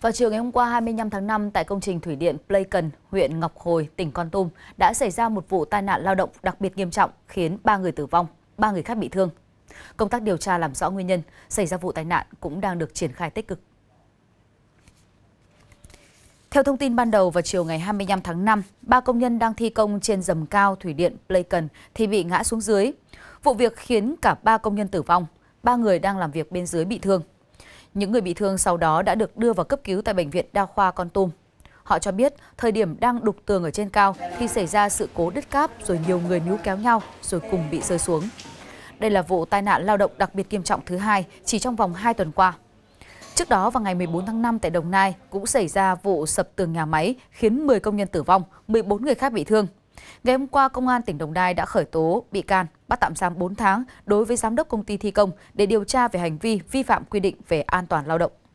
Vào chiều ngày hôm qua 25 tháng 5 tại công trình thủy điện Pleiken, huyện Ngọc Hồi, tỉnh Con Tum đã xảy ra một vụ tai nạn lao động đặc biệt nghiêm trọng khiến 3 người tử vong, 3 người khác bị thương. Công tác điều tra làm rõ nguyên nhân xảy ra vụ tai nạn cũng đang được triển khai tích cực. Theo thông tin ban đầu vào chiều ngày 25 tháng 5, ba công nhân đang thi công trên dầm cao thủy điện Pleiken thì bị ngã xuống dưới. Vụ việc khiến cả ba công nhân tử vong, ba người đang làm việc bên dưới bị thương. Những người bị thương sau đó đã được đưa vào cấp cứu tại Bệnh viện Đa khoa Con Tum. Họ cho biết thời điểm đang đục tường ở trên cao thì xảy ra sự cố đứt cáp rồi nhiều người níu kéo nhau rồi cùng bị rơi xuống. Đây là vụ tai nạn lao động đặc biệt nghiêm trọng thứ hai chỉ trong vòng 2 tuần qua. Trước đó vào ngày 14 tháng 5 tại Đồng Nai cũng xảy ra vụ sập tường nhà máy khiến 10 công nhân tử vong, 14 người khác bị thương. Ngày hôm qua, Công an tỉnh Đồng Nai đã khởi tố bị can, bắt tạm giam 4 tháng đối với Giám đốc Công ty Thi Công để điều tra về hành vi vi phạm quy định về an toàn lao động.